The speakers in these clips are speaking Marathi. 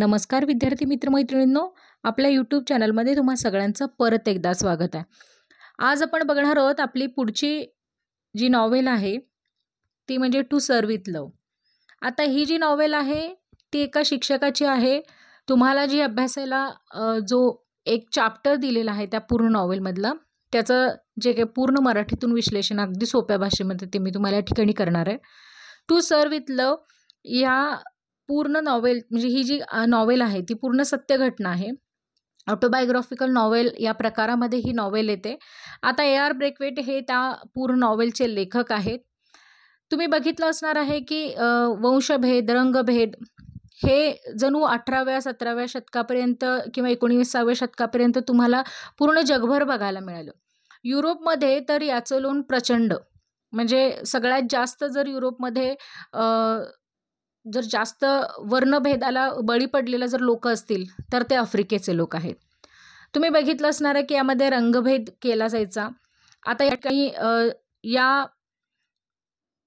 नमस्कार विद्यार्थी मित्रमैत्रिणींनो आपल्या यूट्यूब चॅनलमध्ये तुम्हा सगळ्यांचं परत एकदा स्वागत आहे आज आपण बघणार आहोत आपली पुढची जी नॉवेल आहे ती म्हणजे टू सर्व इथ लव आता ही जी नॉवेल आहे ती एका शिक्षकाची आहे तुम्हाला जी अभ्यासाला जो एक चाप्टर दिलेला आहे त्या पूर्ण नॉवेलमधला त्याचं जे काही पूर्ण मराठीतून विश्लेषण अगदी सोप्या भाषेमध्ये ते मी तुम्हाला या ठिकाणी करणार आहे टू सर्व विथ लव या पूर्ण नॉवेल म्हणजे ही जी नॉवेल आहे ती पूर्ण सत्यघटना आहे ऑटोबायोग्राफिकल नॉवेल या प्रकारामध्ये ही नॉवेल येते आता ए आर ब्रेकवेट हे त्या पूर्ण नॉवेलचे लेखक आहेत तुम्ही बघितलं असणार आहे की वंशभेद रंगभेद हे जणू अठराव्या सतराव्या शतकापर्यंत किंवा एकोणीसाव्या शतकापर्यंत तुम्हाला पूर्ण जगभर बघायला मिळालं युरोपमध्ये तर याचं लोन प्रचंड म्हणजे सगळ्यात जास्त जर युरोपमध्ये जर जास्त वर्णभेदाला बळी पडलेलं जर लोक असतील तर ते आफ्रिकेचे लोक आहेत तुम्ही बघितलं असणार आहे की यामध्ये रंगभेद केला जायचा आता या काही या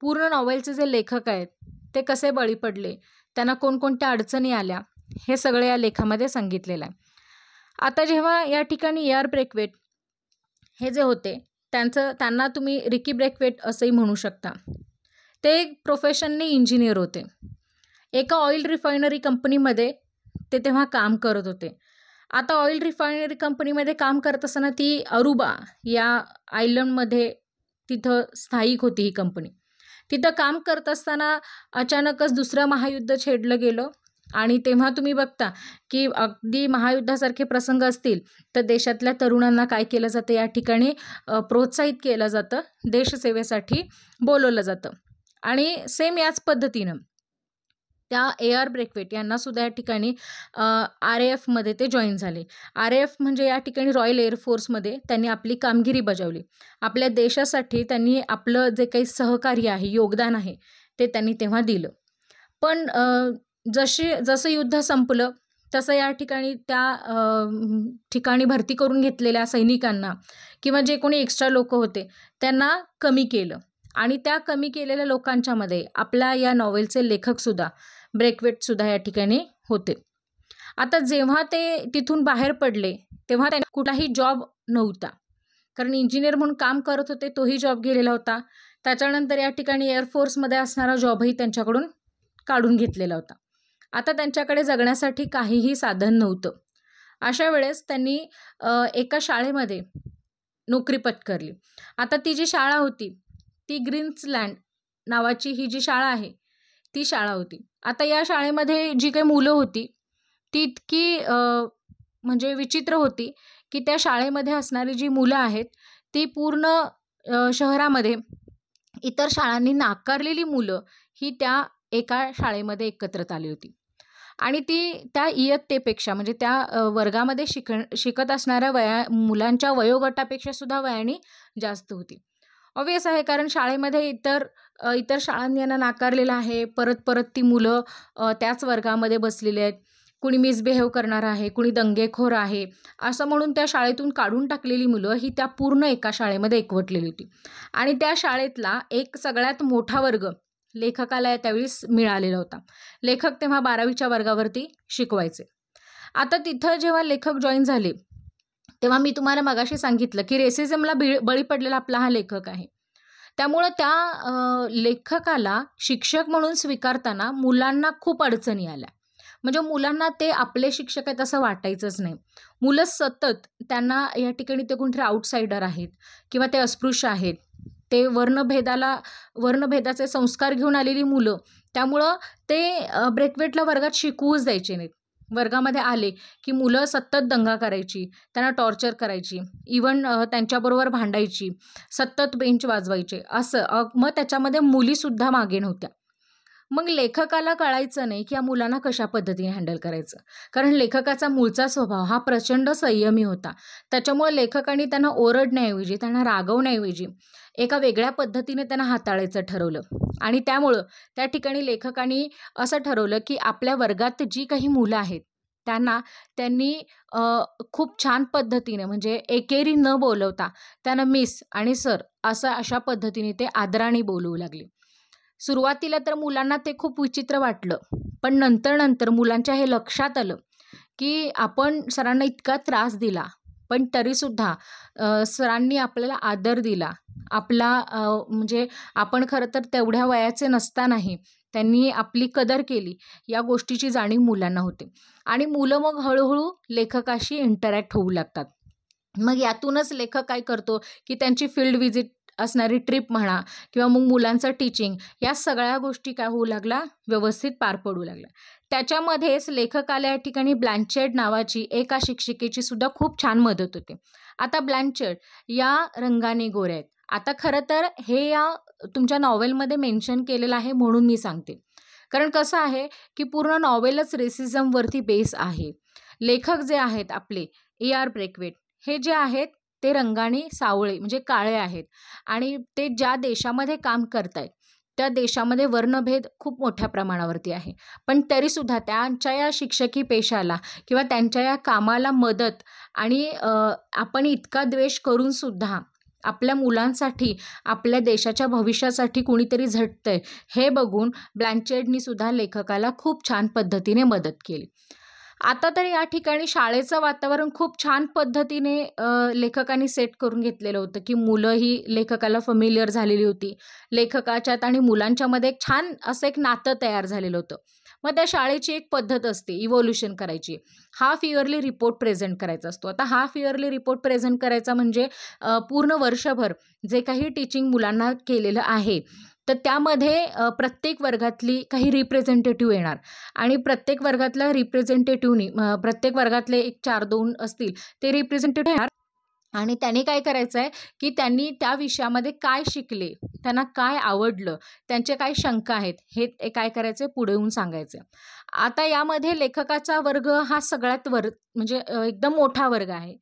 पूर्ण नॉवेलचे जे लेखक आहेत ते कसे बळी पडले त्यांना कोणकोणत्या अडचणी आल्या हे सगळे या लेखामध्ये सांगितलेलं आहे आता जेव्हा या ठिकाणी ए ब्रेकवेट हे जे होते त्यांचं त्यांना तुम्ही रिकी ब्रेकवेट असंही म्हणू शकता ते एक प्रोफेशनने इंजिनियर होते एका ऑइल रिफायनरी कंपनीमध्ये ते तेव्हा काम करत होते आता ऑइल रिफायनरी कंपनीमध्ये काम करत असताना ती अरुबा या आयलंडमध्ये तिथं स्थायिक होती ही कंपनी तिथं काम करत असताना अचानकच दुसरं महायुद्ध छेडलं गेलं आणि तेव्हा तुम्ही बघता की अगदी महायुद्धासारखे प्रसंग असतील तर देशातल्या तरुणांना काय केलं जातं या ठिकाणी प्रोत्साहित केलं जातं देशसेवेसाठी बोलवलं जातं आणि सेम याच पद्धतीनं त्या ए आर ब्रेकवेट यांनासुद्धा या ठिकाणी आर ए एफमध्ये ते जॉईन झाले आर ए एफ म्हणजे या ठिकाणी रॉयल एअरफोर्समध्ये त्यांनी आपली कामगिरी बजावली आपल्या देशासाठी त्यांनी आपलं जे काही सहकार्य आहे योगदान आहे ते त्यांनी तेव्हा दिलं पण जसे जसं युद्ध संपलं तसं या ठिकाणी त्या ठिकाणी भरती करून घेतलेल्या सैनिकांना किंवा जे कोणी एक्स्ट्रा लोक होते त्यांना कमी केलं आणि त्या कमी केलेल्या लोकांच्यामध्ये आपला या नॉवेलचे लेखकसुद्धा ब्रेकवेटसुद्धा या ठिकाणी होते आता जेव्हा ते तिथून बाहेर पडले तेव्हा त्यांना कुठलाही जॉब नव्हता कारण इंजिनियर म्हणून काम करत होते तोही जॉब गेलेला होता त्याच्यानंतर या ठिकाणी एअरफोर्समध्ये असणारा जॉबही त्यांच्याकडून काढून घेतलेला होता आता त्यांच्याकडे जगण्यासाठी काहीही साधन नव्हतं अशा वेळेस त्यांनी एका शाळेमध्ये नोकरी पत्करली आता ती जी शाळा होती ती ग्रीन्सलँड नावाची ही जी शाळा आहे ती शाळा होती आता या शाळेमध्ये जी काही मुलं होती ती इतकी म्हणजे विचित्र होती की त्या शाळेमध्ये असणारी जी मुलं आहेत ती पूर्ण शहरामध्ये इतर शाळांनी नाकारलेली मुलं ही त्या एका शाळेमध्ये एकत्रित आली होती आणि ती त्या इयत्तेपेक्षा म्हणजे त्या वर्गामध्ये शिक शिकत असणाऱ्या वया मुलांच्या वयोगटापेक्षा सुद्धा वयाने जास्त होती ऑबियस आहे कारण शाळेमध्ये इतर इतर शाळांनी यांना नाकारलेलं आहे परत परत ती मुलं त्याच वर्गामध्ये बसलेली आहेत कुणी मिसबिहेव करणार आहे कुणी दंगेखोर आहे असं म्हणून त्या शाळेतून काढून टाकलेली मुलं ही त्या पूर्ण एका शाळेमध्ये एकवटलेली होती आणि त्या शाळेतला एक सगळ्यात मोठा वर्ग लेखकाला त्यावेळीस मिळालेला होता लेखक तेव्हा बारावीच्या वर्गावरती शिकवायचे आता तिथं जेव्हा लेखक जॉईन झाले तेव्हा मी तुम्हाला मगाशी सांगितलं की रेसिझमला बिळ बळी पडलेला आपला हा लेखक आहे त्यामुळं त्या लेखकाला शिक्षक म्हणून स्वीकारताना मुलांना खूप अडचणी आल्या म्हणजे मुलांना ते आपले शिक्षक आहेत असं वाटायचंच नाही मुलं सतत त्यांना या ठिकाणी ते कोणतरी आउटसाइडर आहेत किंवा ते अस्पृश्य आहेत ते वर्णभेदाला वर्णभेदाचे संस्कार घेऊन आलेली मुलं त्यामुळं ते ब्रेकवेटला वर्गात शिकवूच द्यायचे नाहीत वर्गामध्ये आले की मुलं सतत दंगा करायची त्यांना टॉर्चर करायची इवन त्यांच्याबरोबर भांडायची सतत बेंच वाजवायचे असं मग त्याच्यामध्ये मुलीसुद्धा मागे नव्हत्या मग लेखकाला कळायचं नाही की या मुलांना कशा पद्धतीने हँडल करायचं कारण लेखकाचा मूळचा स्वभाव हा प्रचंड संयमी होता त्याच्यामुळे लेखकांनी त्यांना ओरडण्याऐवजी त्यांना रागवण्याऐवजी एका वेगळ्या पद्धतीने त्यांना हाताळायचं ठरवलं आणि त्यामुळं त्या ठिकाणी लेखकांनी असं ठरवलं की आपल्या वर्गात जी काही मुलं आहेत त्यांना त्यांनी खूप छान पद्धतीने म्हणजे एकेरी न बोलवता त्यांना मिस आणि सर असं अशा पद्धतीने ते आदराने बोलवू लागले सुरुवातीला तर मुलांना ते खूप विचित्र वाटलं पण नंतर नंतर मुलांच्या हे लक्षात आलं की आपण सरांना इतका त्रास दिला पण तरीसुद्धा सरांनी आपल्याला आदर दिला आपला म्हणजे आपण खरं तर तेवढ्या वयाचे नसतानाही त्यांनी आपली कदर केली या गोष्टीची जाणीव मुलांना होते आणि मुलं मग हळूहळू लेखकाशी इंटरॅक्ट होऊ लागतात मग यातूनच लेखक काय करतो की त्यांची फील्ड विजिट असणारी ट्रिप म्हणा किंवा मग मुलांचं टीचिंग या सगळ्या गोष्टी काय होऊ लागला व्यवस्थित पार पडू लागला त्याच्यामध्येच लेखकाला या ठिकाणी ब्लँचेड नावाची एका शिक्षिकेची सुद्धा खूप छान मदत होते आता ब्लँचेड या रंगाने गोऱ्या आहेत आता खरं तर हे या तुमच्या नॉवेलमध्ये मेन्शन केलेलं आहे म्हणून मी सांगते कारण कसं आहे की पूर्ण नॉवेलच रेसिझमवरती बेस आहे लेखक जे आहेत आपले ए आर ब्रेकवेट हे जे आहेत ते रंगाने सावळे म्हणजे काळे आहेत आणि ते ज्या देशामध्ये काम करत आहेत त्या देशामध्ये वर्णभेद खूप मोठ्या प्रमाणावरती आहे पण तरीसुद्धा त्यांच्या या शिक्षकी पेशाला किंवा त्यांच्या या कामाला मदत आणि आपण इतका द्वेष करूनसुद्धा आपल्या मुलांसाठी आपल्या देशाच्या भविष्यासाठी कुणीतरी झटतंय हे बघून ब्लँचेडनीसुद्धा लेखकाला खूप छान पद्धतीने मदत केली आता तर या ठिकाणी शाळेचं वातावरण खूप छान पद्धतीने लेखकांनी सेट करून घेतलेलं होतं की मुलं ही लेखकाला फमिलियर झालेली होती लेखकाच्यात आणि मुलांच्यामध्ये एक छान असं एक नातं तयार झालेलं होतं मग त्या शाळेची एक पद्धत असते इव्होल्युशन करायची हाफ इयरली रिपोर्ट प्रेझेंट करायचा असतो आता हाफ इयरली रिपोर्ट प्रेझेंट करायचा म्हणजे पूर्ण वर्षभर जे काही टीचिंग मुलांना केलेलं आहे तर त्यामध्ये प्रत्येक वर्गातली काही रिप्रेझेंटेटिव्ह येणार आणि प्रत्येक वर्गातल्या रिप्रेझेंटेटिव्हनी प्रत्येक वर्गातले एक चार दोन असतील ते रिप्रेझेंटेटिव्ह येणार आणि त्यांनी काय करायचं आहे की त्यांनी त्या विषयामध्ये काय शिकले त्यांना काय आवडलं त्यांचे काय शंका आहेत हे काय करायचं पुढे येऊन सांगायचं आता यामध्ये लेखकाचा वर्ग हा सगळ्यात वर्ग म्हणजे एकदम मोठा वर्ग आहे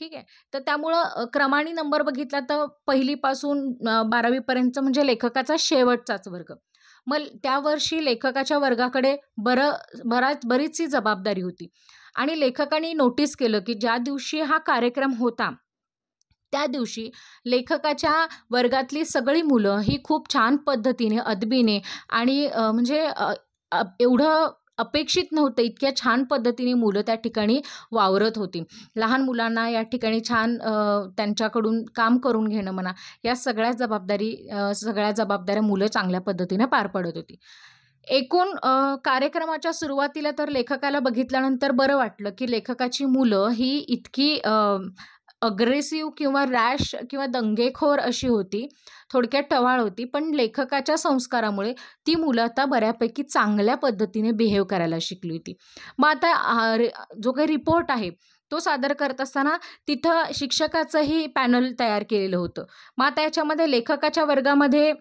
ठीक आहे तर त्यामुळं क्रमानी नंबर बघितला तर पहिलीपासून बारावीपर्यंत म्हणजे लेखकाचा शेवटचाच वर्ग मग त्या वर्षी लेखकाच्या वर्गाकडे बरं बराच बरीचशी जबाबदारी होती आणि लेखकाने नोटीस केलं की ज्या दिवशी हा कार्यक्रम होता त्या दिवशी लेखकाच्या वर्गातली सगळी मुलं ही खूप छान पद्धतीने अदबीने आणि म्हणजे एवढं अपेक्षित नव्हतं इतक्या छान पद्धतीने मुलं त्या ठिकाणी वावरत होती लहान मुलांना या ठिकाणी छान त्यांच्याकडून काम करून घेणं म्हणा या सगळ्या जबाबदारी सगळ्या जबाबदाऱ्या मुलं चांगल्या पद्धतीने पार पडत होती एकूण कार्यक्रमाच्या सुरुवातीला तर लेखकाला बघितल्यानंतर बरं वाटलं की लेखकाची मुलं ही इतकी अग्रेसिव्ह किंवा रॅश किंवा दंगेखोर अशी होती थोडक्यात टवाळ होती पण लेखकाच्या संस्कारामुळे ती मुलं आता बऱ्यापैकी चांगल्या पद्धतीने बिहेव करायला शिकली होती मग आता जो काही रिपोर्ट आहे तो सादर करत असताना तिथं शिक्षकाचंही पॅनल तयार केलेलं होतं मग आता याच्यामध्ये लेखकाच्या वर्गामध्ये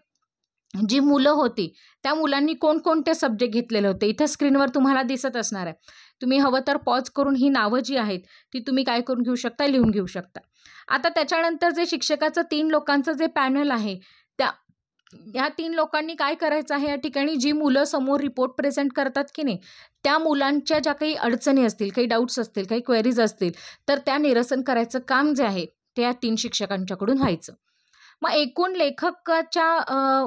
जी मुलं होती त्या मुलांनी कोणकोणते सब्जेक्ट घेतलेले होते इथं स्क्रीनवर तुम्हाला दिसत असणार आहे तुम्ही हवं तर पॉज करून ही नावं जी आहेत ती तुम्ही काय करून घेऊ शकता लिहून घेऊ शकता आता त्याच्यानंतर जे शिक्षकाचं तीन लोकांचं जे पॅनल आहे त्या या तीन लोकांनी काय करायचं आहे या ठिकाणी जी मुलं समोर रिपोर्ट प्रेझेंट करतात की नाही त्या मुलांच्या ज्या काही अडचणी असतील काही डाऊट्स असतील काही क्वेरीज असतील तर त्या निरसन करायचं काम जे आहे ते या तीन शिक्षकांच्याकडून व्हायचं मग एकूण लेखकाच्या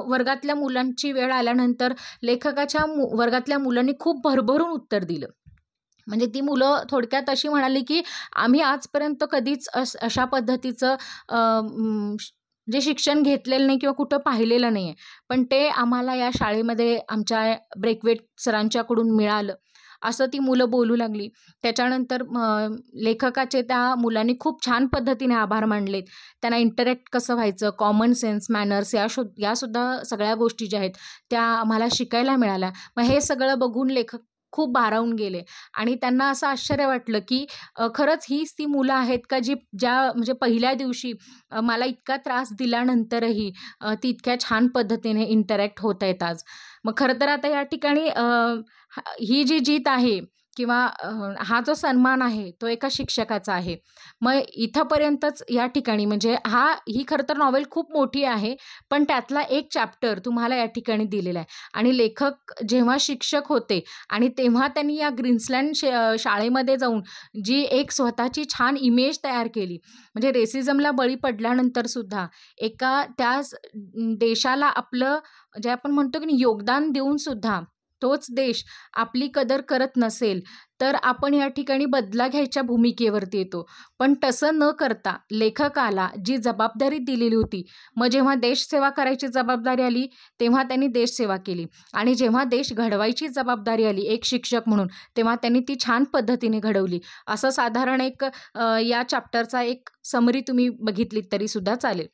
वर्गातल्या मुलांची वेळ आल्यानंतर लेखकाच्या वर्गातल्या मुलांनी खूप भरभरून उत्तर दिलं म्हणजे ती मुलं थोडक्यात अशी म्हणाली की आम्ही आजपर्यंत कधीच अशा पद्धतीचं जे शिक्षण घेतलेलं नाही किंवा कुठं पाहिलेलं नाही आहे पण ते आम्हाला या शाळेमध्ये आमच्या ब्रेकवेट सरांच्याकडून मिळालं असं ती मुलं बोलू लागली त्याच्यानंतर लेखकाचे त्या मुलांनी खूप छान पद्धतीने आभार मानलेत त्यांना इंटरॅक्ट कसं व्हायचं कॉमन सेन्स मॅनर्स या शो यासुद्धा सगळ्या गोष्टी ज्या आहेत त्या आम्हाला शिकायला मिळाल्या मग हे सगळं बघून लेखक खूप भारावून गेले आणि त्यांना असं आश्चर्य वाटलं की खरंच हीच ती मुलं आहेत का जी ज्या म्हणजे पहिल्या दिवशी मला इतका त्रास दिल्यानंतरही ती इतक्या छान पद्धतीने इंटरॅक्ट होत आहेत आज मग खरं तर आता या ठिकाणी ही जी जीत आहे किंवा हा जो सन्मान आहे तो एका शिक्षकाचा आहे मग इथंपर्यंतच या ठिकाणी म्हणजे हा ही खरं तर नॉवेल खूप मोठी आहे पण त्यातला एक चॅप्टर तुम्हाला या ठिकाणी दिलेला आहे आणि लेखक जेव्हा शिक्षक होते आणि तेव्हा त्यांनी या ग्रीन्सलँड शाळेमध्ये जाऊन जी एक स्वतःची छान इमेज तयार केली म्हणजे रेसिझमला बळी पडल्यानंतरसुद्धा एका त्या देशाला आपलं जे आपण म्हणतो की योगदान देऊन सुद्धा तोच देश आपली कदर करत नसेल तर आपण या ठिकाणी बदला घ्यायच्या भूमिकेवरती येतो पण तसं न करता लेखकाला जी जबाबदारी दिलेली होती मग जेव्हा देशसेवा करायची जबाबदारी आली तेव्हा त्यांनी देशसेवा केली आणि जेव्हा देश घडवायची जबाबदारी आली एक शिक्षक म्हणून तेव्हा त्यांनी ती छान पद्धतीने घडवली असं साधारण एक या चॅप्टरचा एक समरी तुम्ही बघितली तरीसुद्धा चालेल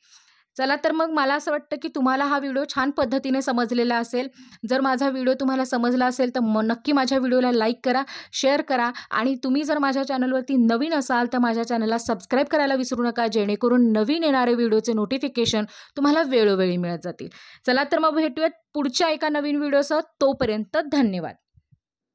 चला तर मग मला असं वाटतं की तुम्हाला हा व्हिडिओ छान पद्धतीने समजलेला असेल जर माझा व्हिडिओ तुम्हाला समजला असेल तर नक्की माझ्या व्हिडिओला लाईक करा शेअर करा आणि तुम्ही जर माझ्या चॅनलवरती नवीन असाल तर माझ्या चॅनलला सबस्क्राईब करायला विसरू नका जेणेकरून नवीन येणारे व्हिडिओचे नोटिफिकेशन तुम्हाला वेळोवेळी मिळत जातील चला तर मग भेटूयात पुढच्या एका नवीन व्हिडिओसह तोपर्यंत धन्यवाद